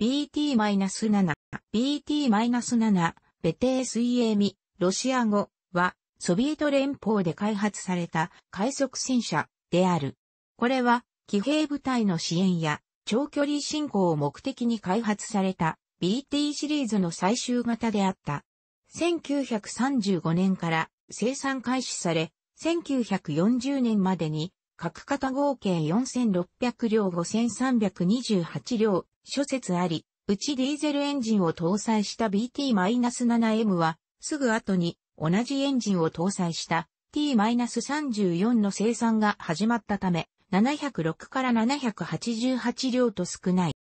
BT-7、BT-7、ベテー水泳ミ、ロシア語は、ソビエト連邦で開発された快速戦車である。これは、騎兵部隊の支援や長距離進行を目的に開発された BT シリーズの最終型であった。1935年から生産開始され、1940年までに各型合計4600両5328両、諸説あり、うちディーゼルエンジンを搭載した BT-7M は、すぐ後に同じエンジンを搭載した T-34 の生産が始まったため、706から788両と少ない。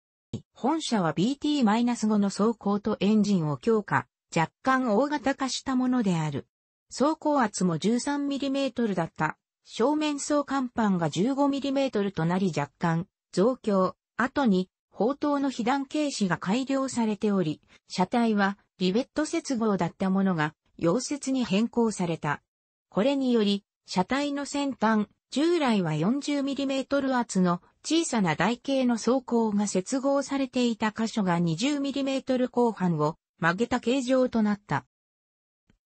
本社は BT-5 の走行とエンジンを強化、若干大型化したものである。走行圧も 13mm だった正面総甲板が 15mm となり若干増強、後に砲塔の被弾軽視が改良されており、車体はリベット接合だったものが溶接に変更された。これにより、車体の先端、従来は 40mm 厚の小さな台形の装甲が接合されていた箇所が 20mm 後半を曲げた形状となった。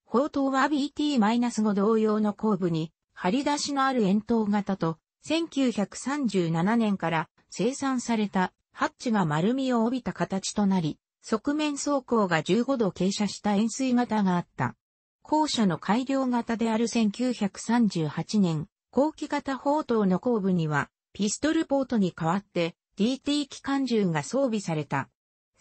砲塔は BT-5 同様の後部に張り出しのある円筒型と、1937年から生産されたハッチが丸みを帯びた形となり、側面走行が15度傾斜した円錐型があった。後者の改良型である1938年、後期型砲塔の後部には、ピストルポートに代わって DT 機関銃が装備された。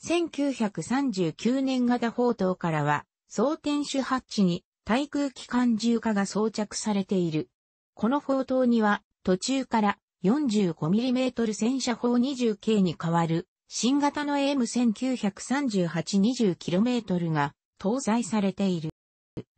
1939年型砲塔からは、装填手ハッチに対空機関銃化が装着されている。この砲塔には途中から 45mm 戦車砲 20K に代わる新型の AM1938-20km が搭載されている。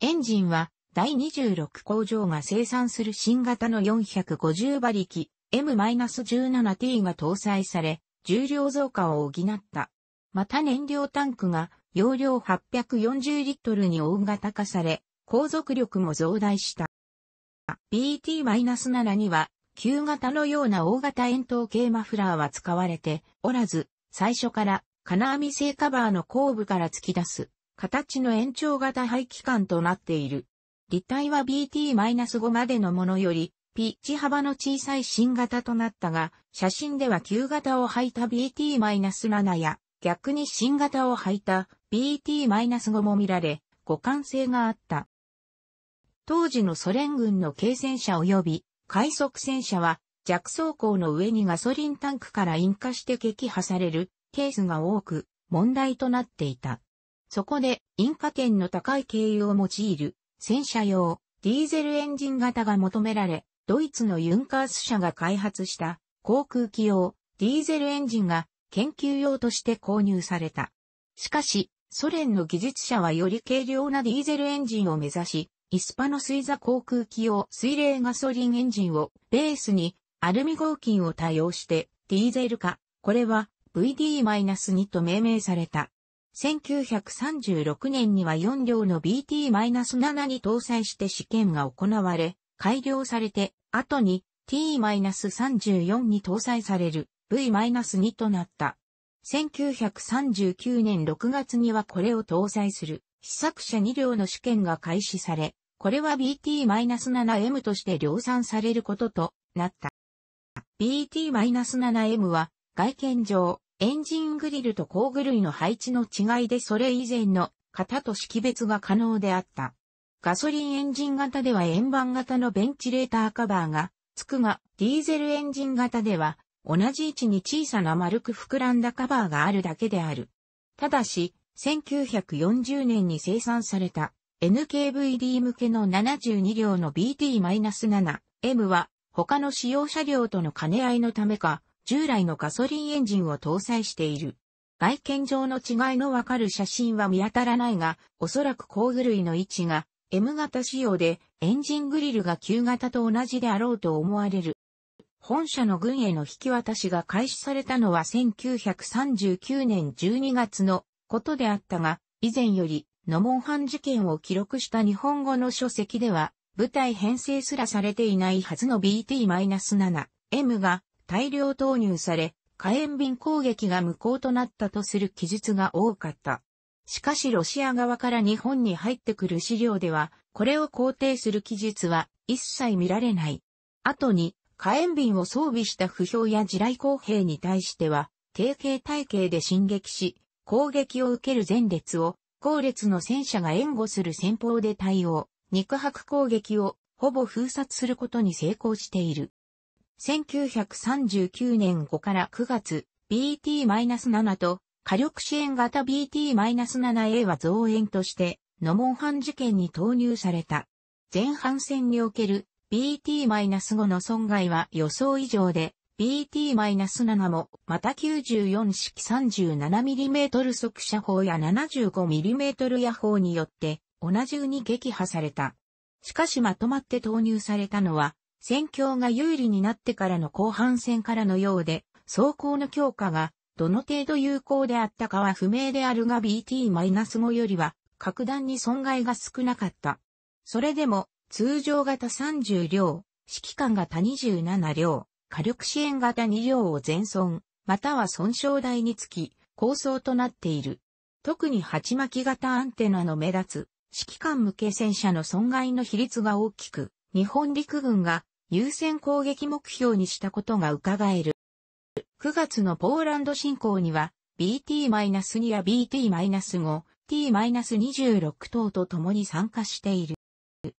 エンジンは第26工場が生産する新型の450馬力 M-17T が搭載され、重量増加を補った。また燃料タンクが容量840リットルに大型化され、航続力も増大した。BT-7 には、旧型のような大型円筒形マフラーは使われておらず、最初から金網製カバーの後部から突き出す形の延長型排気管となっている。立体は BT-5 までのものよりピッチ幅の小さい新型となったが、写真では旧型を履いた BT-7 や逆に新型を履いた BT-5 も見られ、互換性があった。当時のソ連軍の軽戦車及び快速戦車は弱走行の上にガソリンタンクから引火して撃破されるケースが多く問題となっていた。そこで引火点の高い軽油を用いる戦車用ディーゼルエンジン型が求められ、ドイツのユンカース社が開発した航空機用ディーゼルエンジンが研究用として購入された。しかし、ソ連の技術者はより軽量なディーゼルエンジンを目指し、イスパノスイザ航空機用水冷ガソリンエンジンをベースにアルミ合金を多用してディーゼル化。これは VD-2 と命名された。1936年には4両の BT-7 に搭載して試験が行われ、改良されて、後に T-34 に搭載される V-2 となった。1939年6月にはこれを搭載する試作車2両の試験が開始され、これは BT-7M として量産されることとなった。BT-7M は外見上、エンジングリルと工具類の配置の違いでそれ以前の型と識別が可能であった。ガソリンエンジン型では円盤型のベンチレーターカバーがつくが、ディーゼルエンジン型では同じ位置に小さな丸く膨らんだカバーがあるだけである。ただし、1940年に生産された NKVD 向けの72両の BT-7M は他の使用車両との兼ね合いのためか、従来のガソリンエンジンを搭載している。外見上の違いのわかる写真は見当たらないが、おそらく工具類の位置が M 型仕様で、エンジングリルが旧型と同じであろうと思われる。本社の軍への引き渡しが開始されたのは1939年12月のことであったが、以前よりのモンハン事件を記録した日本語の書籍では、舞台編成すらされていないはずの BT-7M が大量投入され、火炎瓶攻撃が無効となったとする記述が多かった。しかしロシア側から日本に入ってくる資料では、これを肯定する記述は一切見られない。後に、火炎瓶を装備した不評や地雷公兵に対しては、定型体系で進撃し、攻撃を受ける前列を後列の戦車が援護する戦法で対応、肉薄攻撃をほぼ封殺することに成功している。1939年5から9月、BT-7 と火力支援型 BT-7A は増援として、ノモンハン事件に投入された。前半戦における BT-5 の損害は予想以上で BT-7 も、また94式 37mm 速射砲や 75mm 野砲によって、同じうに撃破された。しかしまとまって投入されたのは、戦況が有利になってからの後半戦からのようで、装甲の強化が、どの程度有効であったかは不明であるが BT-5 よりは、格段に損害が少なかった。それでも、通常型30両、指揮官型27両、火力支援型2両を全損、または損傷台につき、構想となっている。特に鉢巻き型アンテナの目立つ、指揮官向け戦車の損害の比率が大きく、日本陸軍が優先攻撃目標にしたことが伺える。9月のポーランド侵攻には、BT-2 や BT-5、T-26 等と共に参加している。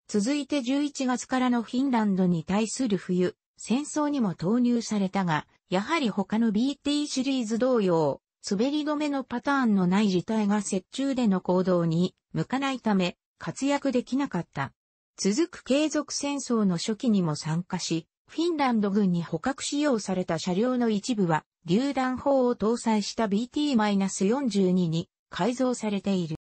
続いて11月からのフィンランドに対する冬、戦争にも投入されたが、やはり他の BT シリーズ同様、滑り止めのパターンのない事態が雪中での行動に向かないため活躍できなかった。続く継続戦争の初期にも参加し、フィンランド軍に捕獲使用された車両の一部は、榴弾砲を搭載した BT-42 に改造されている。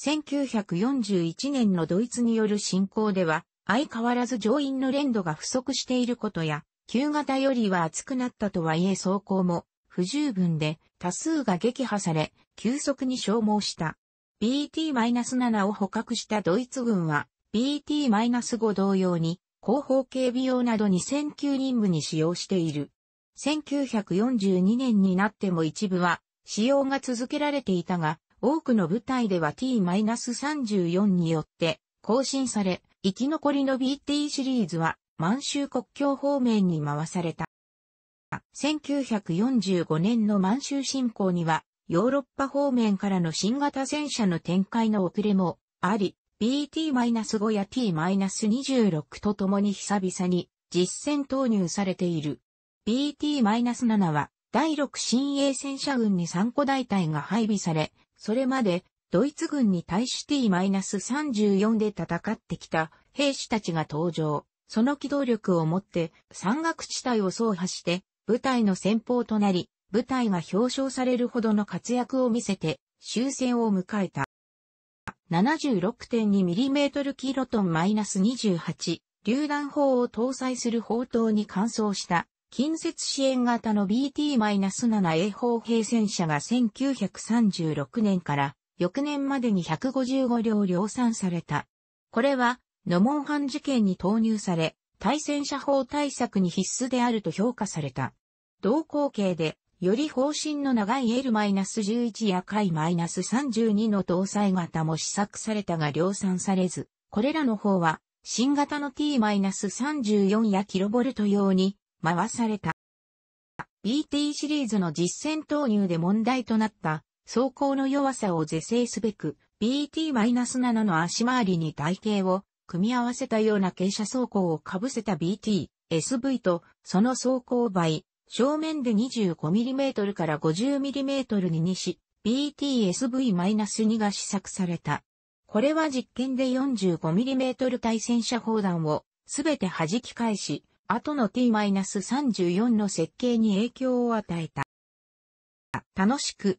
1941年のドイツによる侵攻では、相変わらず乗員の連度が不足していることや、旧型よりは厚くなったとはいえ走行も不十分で多数が撃破され、急速に消耗した。BT-7 を捕獲したドイツ軍は、BT-5 同様に、後方警備用などに0 9任務に使用している。1942年になっても一部は使用が続けられていたが、多くの部隊では T-34 によって更新され、生き残りの BT シリーズは満州国境方面に回された。1945年の満州侵攻には、ヨーロッパ方面からの新型戦車の展開の遅れもあり、BT-5 や T-26 とともに久々に実戦投入されている。BT-7 は第6新鋭戦車群に3個大隊が配備され、それまでドイツ軍に対して T-34 で戦ってきた兵士たちが登場。その機動力を持って山岳地帯を走破して部隊の先鋒となり、部隊が表彰されるほどの活躍を見せて終戦を迎えた。76.2mm キロトン -28 榴弾砲を搭載する砲塔に換装した近接支援型の BT-7A 砲兵戦車が1936年から翌年までに155両量産された。これは、ノモンハン事件に投入され、対戦車法対策に必須であると評価された。同口径で、より方針の長い L-11 や回 -32 の搭載型も試作されたが量産されず、これらの方は、新型の T-34 やキロボルト用に回された。BT シリーズの実戦投入で問題となった走行の弱さを是正すべく、BT-7 の足回りに台形を組み合わせたような傾斜走行を被せた BT、SV と、その走行倍、正面で 25mm から 50mm に2し、BTSV-2 が試作された。これは実験で 45mm 対戦車砲弾をすべて弾き返し、後の T-34 の設計に影響を与えた。楽しく